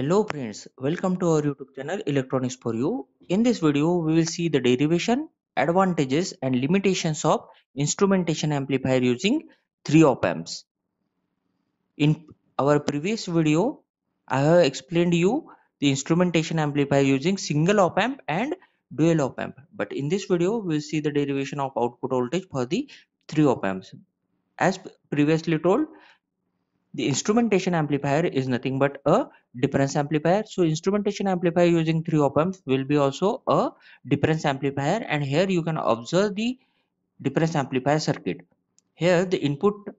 Hello friends, welcome to our YouTube channel Electronics for You. In this video, we will see the derivation, advantages and limitations of instrumentation amplifier using three op amps. In our previous video, I have explained you the instrumentation amplifier using single op amp and dual op amp. But in this video, we will see the derivation of output voltage for the three op amps. As previously told, the instrumentation amplifier is nothing but a difference amplifier so instrumentation amplifier using three op amps will be also a difference amplifier and here you can observe the difference amplifier circuit here the input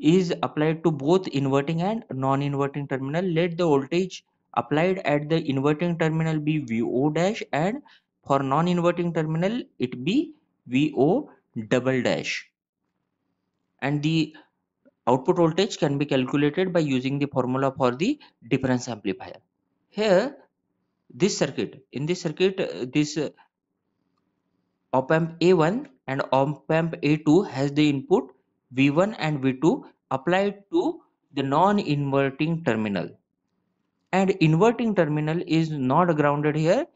is applied to both inverting and non-inverting terminal let the voltage applied at the inverting terminal be vo dash and for non-inverting terminal it be vo double dash and the Output voltage can be calculated by using the formula for the difference amplifier. Here, this circuit, in this circuit, uh, this uh, op amp A1 and op amp A2 has the input V1 and V2 applied to the non-inverting terminal. And inverting terminal is not grounded here.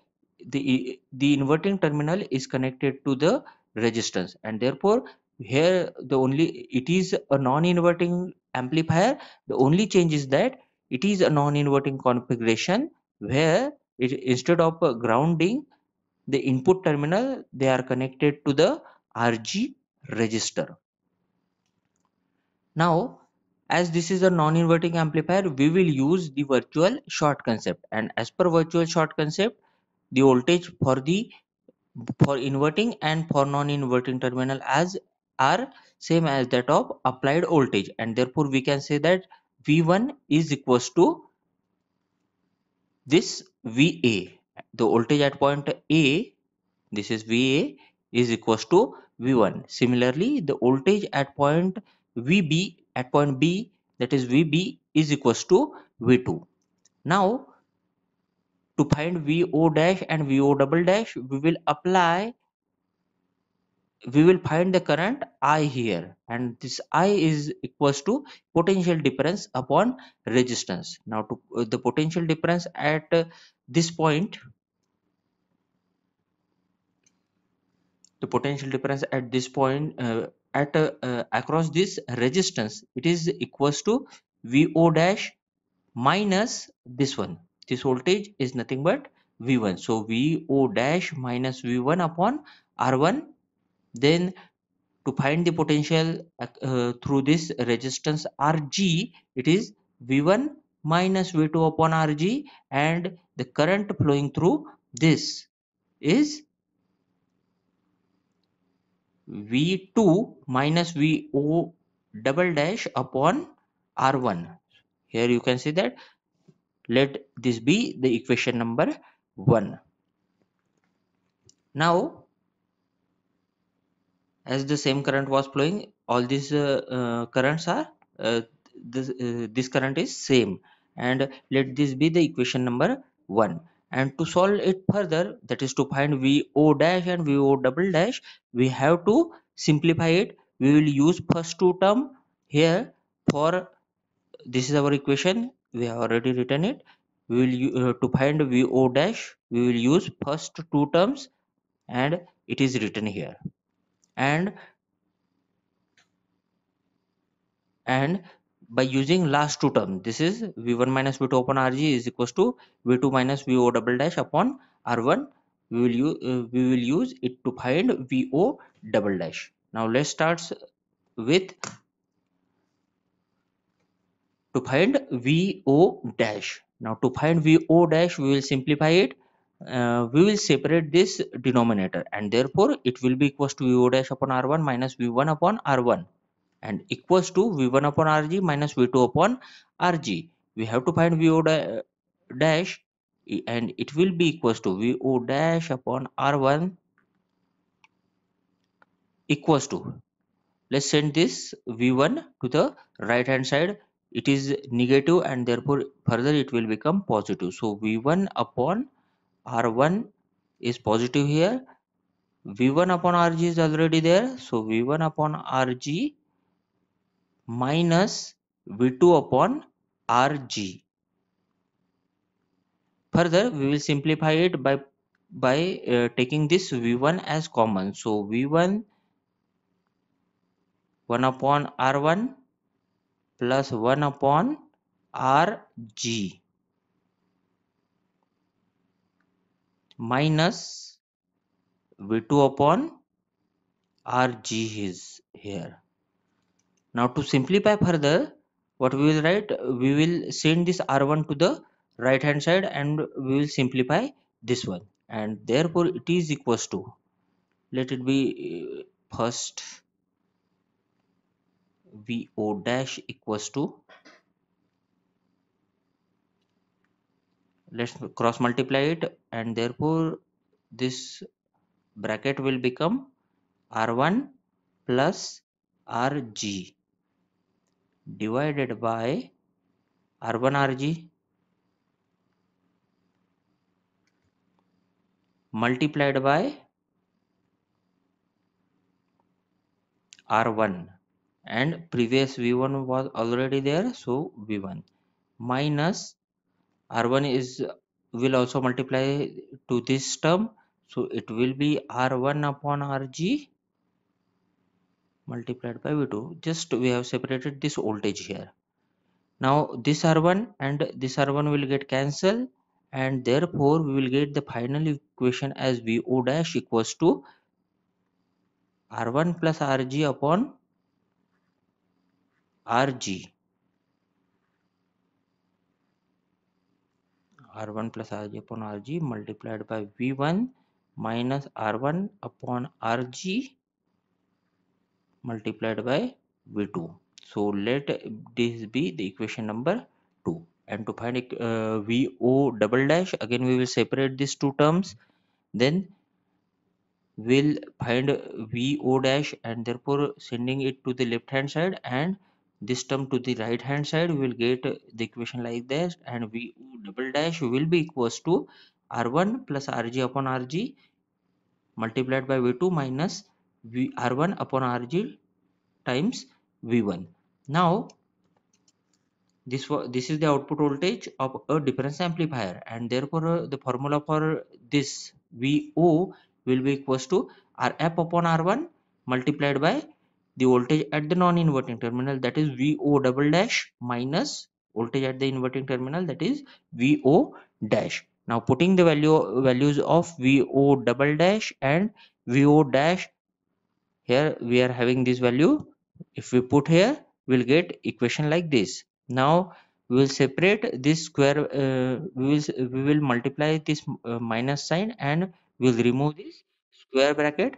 The, the inverting terminal is connected to the resistance and therefore here the only it is a non-inverting amplifier the only change is that it is a non-inverting configuration where it, instead of grounding the input terminal they are connected to the rg register now as this is a non-inverting amplifier we will use the virtual short concept and as per virtual short concept the voltage for the for inverting and for non-inverting terminal as are same as that of applied voltage and therefore we can say that V1 is equals to this VA the voltage at point A this is VA is equals to V1 similarly the voltage at point VB at point B that is VB is equals to V2 now to find VO dash and VO double dash we will apply we will find the current i here and this i is equals to potential difference upon resistance now to uh, the potential difference at uh, this point the potential difference at this point uh, at uh, uh, across this resistance it is equals to vo dash minus this one this voltage is nothing but v1 so vo dash minus v1 upon r1 then to find the potential uh, through this resistance Rg, it is V1 minus V2 upon Rg and the current flowing through this is V2 minus VO double dash upon R1. Here you can see that let this be the equation number 1. Now as the same current was flowing all these uh, uh, currents are uh, this, this current is same and let this be the equation number 1 and to solve it further that is to find vo dash and vo double dash we have to simplify it we will use first two term here for this is our equation we have already written it we will uh, to find vo dash we will use first two terms and it is written here and and by using last two terms this is v1 minus v2 upon rg is equals to v2 minus vo double dash upon r1 we will use uh, we will use it to find vo double dash now let's start with to find vo dash now to find vo dash we will simplify it uh, we will separate this denominator and therefore it will be equals to v dash upon r1 minus v1 upon r1 and equals to v1 upon rg minus v2 upon rg we have to find vo da dash and it will be equals to vo dash upon r1 equals to let's send this v1 to the right hand side it is negative and therefore further it will become positive so v1 upon r1 is positive here v1 upon rg is already there so v1 upon rg minus v2 upon rg further we will simplify it by by uh, taking this v1 as common so v1 1 upon r1 plus 1 upon rg minus V2 upon RG is here. Now to simplify further, what we will write, we will send this R1 to the right hand side and we will simplify this one and therefore it is equals to, let it be uh, first VO dash equals to let's cross multiply it and therefore this bracket will become r1 plus rg divided by r1 rg multiplied by r1 and previous v1 was already there so v1 minus r1 is will also multiply to this term so it will be r1 upon rg multiplied by v2 just we have separated this voltage here now this r1 and this r1 will get cancelled and therefore we will get the final equation as vo dash equals to r1 plus rg upon rg r1 plus rg upon rg multiplied by v1 minus r1 upon rg multiplied by v2 so let this be the equation number 2 and to find uh, vo double dash again we will separate these two terms then we'll find vo dash and therefore sending it to the left hand side and this term to the right hand side we will get the equation like this and v double dash will be equals to r1 plus rg upon rg multiplied by v2 minus v r1 upon rg times v1 now this this is the output voltage of a difference amplifier and therefore uh, the formula for this vo will be equals to r f upon r1 multiplied by the voltage at the non-inverting terminal that is VO double dash minus voltage at the inverting terminal that is VO dash. Now putting the value values of VO double dash and VO dash here we are having this value if we put here we'll get equation like this. Now we will separate this square uh, we will we will multiply this uh, minus sign and we'll remove this square bracket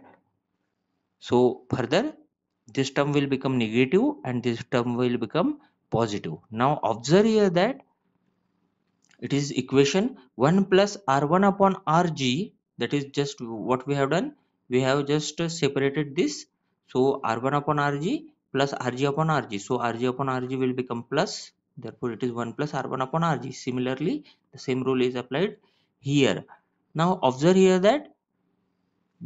so further this term will become negative and this term will become positive now observe here that it is equation 1 plus r1 upon rg that is just what we have done we have just separated this so r1 upon rg plus rg upon rg so rg upon rg will become plus therefore it is 1 plus r1 upon rg similarly the same rule is applied here now observe here that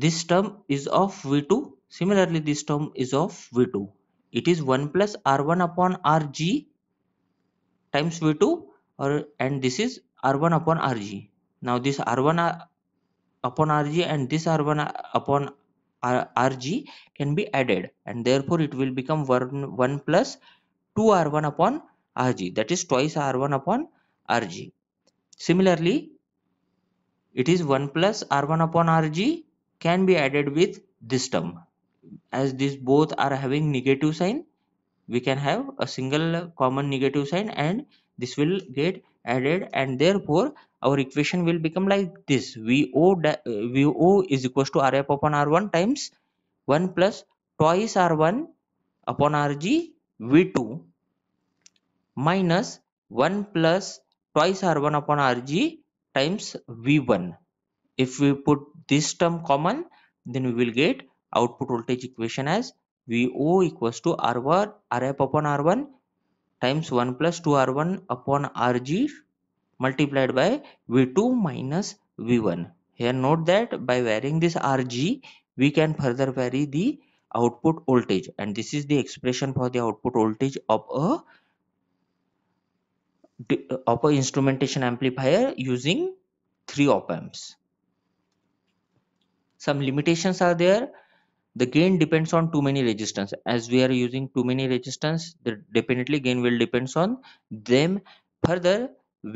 this term is of v2 Similarly, this term is of V2. It is 1 plus R1 upon Rg times V2 or and this is R1 upon Rg. Now this R1 uh, upon Rg and this R1 uh, upon uh, Rg can be added and therefore it will become 1, 1 plus 2 R1 upon Rg that is twice R1 upon Rg. Similarly, it is 1 plus R1 upon Rg can be added with this term as these both are having negative sign we can have a single common negative sign and this will get added and therefore our equation will become like this VO, VO is equals to RF upon R1 times 1 plus twice R1 upon RG V2 minus 1 plus twice R1 upon RG times V1. If we put this term common then we will get output voltage equation as VO equals to R1 Rf upon R1 times 1 plus 2R1 upon RG multiplied by V2 minus V1. Here note that by varying this RG we can further vary the output voltage and this is the expression for the output voltage of a of a instrumentation amplifier using three op amps. Some limitations are there the gain depends on too many resistance as we are using too many resistance the definitely gain will depends on them further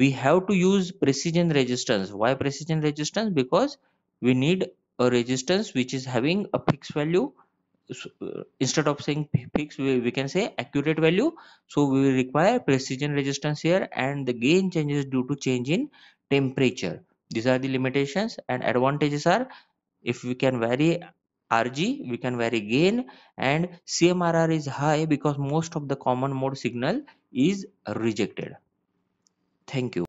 we have to use precision resistance why precision resistance because we need a resistance which is having a fixed value uh, instead of saying fixed we, we can say accurate value so we require precision resistance here and the gain changes due to change in temperature these are the limitations and advantages are if we can vary RG, we can vary gain and CMRR is high because most of the common mode signal is rejected. Thank you.